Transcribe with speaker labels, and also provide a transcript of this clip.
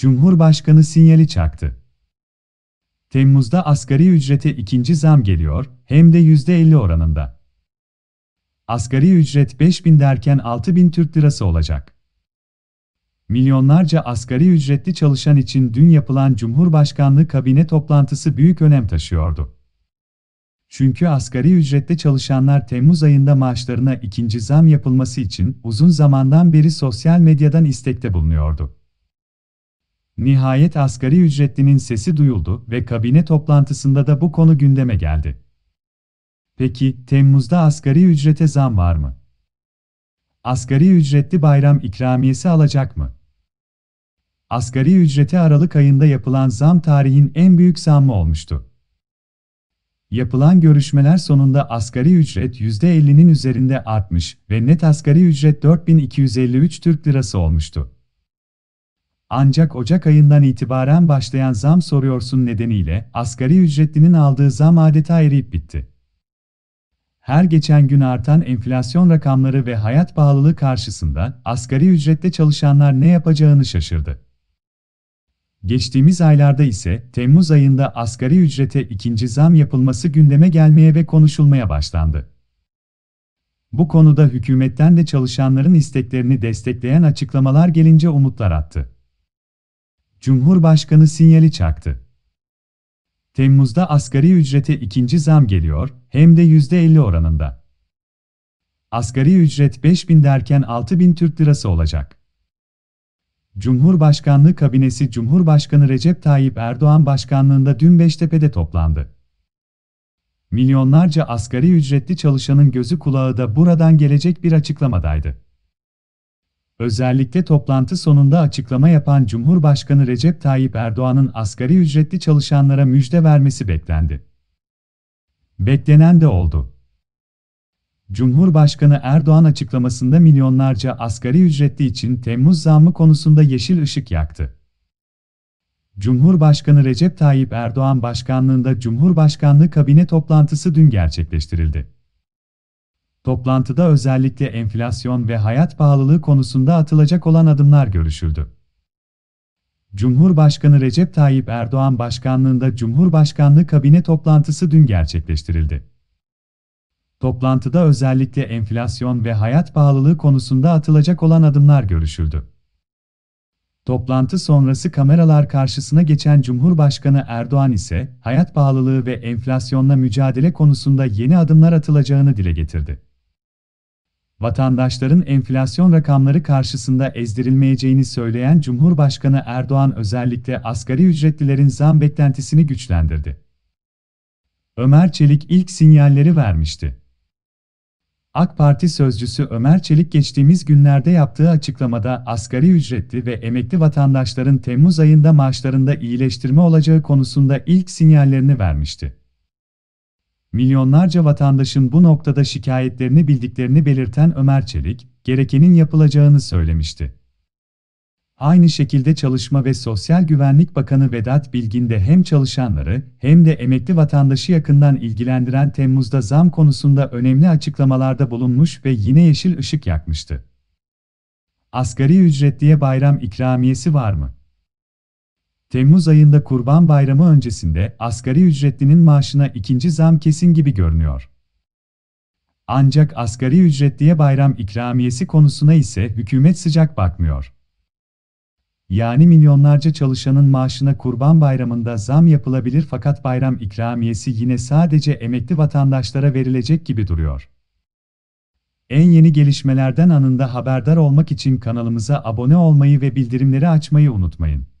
Speaker 1: Cumhurbaşkanı sinyali çaktı. Temmuz'da asgari ücrete ikinci zam geliyor, hem de %50 oranında. Asgari ücret 5000 derken 6000 Türk lirası olacak. Milyonlarca asgari ücretli çalışan için dün yapılan Cumhurbaşkanlığı kabine toplantısı büyük önem taşıyordu. Çünkü asgari ücrette çalışanlar Temmuz ayında maaşlarına ikinci zam yapılması için uzun zamandan beri sosyal medyadan istekte bulunuyordu. Nihayet asgari ücretlinin sesi duyuldu ve kabine toplantısında da bu konu gündeme geldi. Peki, Temmuz'da asgari ücrete zam var mı? Asgari ücretli bayram ikramiyesi alacak mı? Asgari ücrete Aralık ayında yapılan zam tarihin en büyük zammı olmuştu. Yapılan görüşmeler sonunda asgari ücret %50'nin üzerinde artmış ve net asgari ücret 4253 Türk Lirası olmuştu. Ancak Ocak ayından itibaren başlayan zam soruyorsun nedeniyle asgari ücretlinin aldığı zam adeta eriyip bitti. Her geçen gün artan enflasyon rakamları ve hayat pahalılığı karşısında asgari ücrette çalışanlar ne yapacağını şaşırdı. Geçtiğimiz aylarda ise Temmuz ayında asgari ücrete ikinci zam yapılması gündeme gelmeye ve konuşulmaya başlandı. Bu konuda hükümetten de çalışanların isteklerini destekleyen açıklamalar gelince umutlar attı. Cumhurbaşkanı sinyali çaktı. Temmuz'da asgari ücrete ikinci zam geliyor, hem de %50 oranında. Asgari ücret 5000 derken 6000 Türk lirası olacak. Cumhurbaşkanlığı kabinesi Cumhurbaşkanı Recep Tayyip Erdoğan başkanlığında dün Beştepe'de toplandı. Milyonlarca asgari ücretli çalışanın gözü kulağı da buradan gelecek bir açıklamadaydı. Özellikle toplantı sonunda açıklama yapan Cumhurbaşkanı Recep Tayyip Erdoğan'ın asgari ücretli çalışanlara müjde vermesi beklendi. Beklenen de oldu. Cumhurbaşkanı Erdoğan açıklamasında milyonlarca asgari ücretli için Temmuz zammı konusunda yeşil ışık yaktı. Cumhurbaşkanı Recep Tayyip Erdoğan başkanlığında Cumhurbaşkanlığı kabine toplantısı dün gerçekleştirildi. Toplantıda özellikle enflasyon ve hayat pahalılığı konusunda atılacak olan adımlar görüşüldü. Cumhurbaşkanı Recep Tayyip Erdoğan başkanlığında Cumhurbaşkanlığı kabine toplantısı dün gerçekleştirildi. Toplantıda özellikle enflasyon ve hayat pahalılığı konusunda atılacak olan adımlar görüşüldü. Toplantı sonrası kameralar karşısına geçen Cumhurbaşkanı Erdoğan ise hayat pahalılığı ve enflasyonla mücadele konusunda yeni adımlar atılacağını dile getirdi vatandaşların enflasyon rakamları karşısında ezdirilmeyeceğini söyleyen Cumhurbaşkanı Erdoğan özellikle asgari ücretlilerin zam beklentisini güçlendirdi. Ömer Çelik ilk sinyalleri vermişti. AK Parti sözcüsü Ömer Çelik geçtiğimiz günlerde yaptığı açıklamada asgari ücretli ve emekli vatandaşların Temmuz ayında maaşlarında iyileştirme olacağı konusunda ilk sinyallerini vermişti. Milyonlarca vatandaşın bu noktada şikayetlerini bildiklerini belirten Ömer Çelik, gerekenin yapılacağını söylemişti. Aynı şekilde Çalışma ve Sosyal Güvenlik Bakanı Vedat Bilgin de hem çalışanları hem de emekli vatandaşı yakından ilgilendiren Temmuz'da zam konusunda önemli açıklamalarda bulunmuş ve yine yeşil ışık yakmıştı. Asgari ücretliye bayram ikramiyesi var mı? Temmuz ayında Kurban Bayramı öncesinde asgari ücretlinin maaşına ikinci zam kesin gibi görünüyor. Ancak asgari ücretliye bayram ikramiyesi konusuna ise hükümet sıcak bakmıyor. Yani milyonlarca çalışanın maaşına Kurban Bayramı'nda zam yapılabilir fakat bayram ikramiyesi yine sadece emekli vatandaşlara verilecek gibi duruyor. En yeni gelişmelerden anında haberdar olmak için kanalımıza abone olmayı ve bildirimleri açmayı unutmayın.